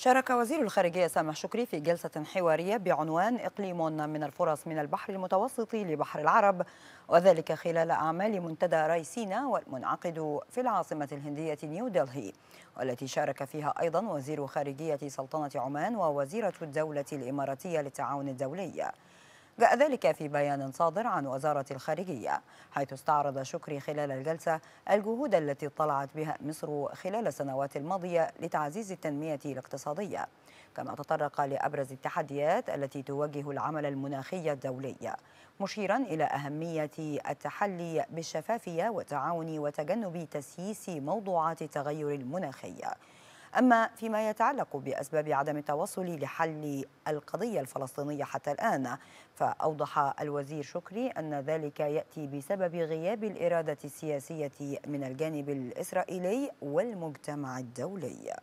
شارك وزير الخارجية سامح شكري في جلسة حوارية بعنوان إقليم من الفرص من البحر المتوسط لبحر العرب وذلك خلال أعمال منتدى رايسينا والمنعقد في العاصمة الهندية نيو دلهي والتي شارك فيها أيضا وزير خارجية سلطنة عمان ووزيرة الدولة الإماراتية للتعاون الدولي جاء ذلك في بيان صادر عن وزارة الخارجية حيث استعرض شكري خلال الجلسة الجهود التي طلعت بها مصر خلال السنوات الماضية لتعزيز التنمية الاقتصادية كما تطرق لأبرز التحديات التي تواجه العمل المناخي الدولي مشيرا إلى أهمية التحلي بالشفافية والتعاون وتجنب تسييس موضوعات التغير المناخي أما فيما يتعلق بأسباب عدم التوصل لحل القضية الفلسطينية حتى الآن فأوضح الوزير شكري أن ذلك يأتي بسبب غياب الإرادة السياسية من الجانب الإسرائيلي والمجتمع الدولي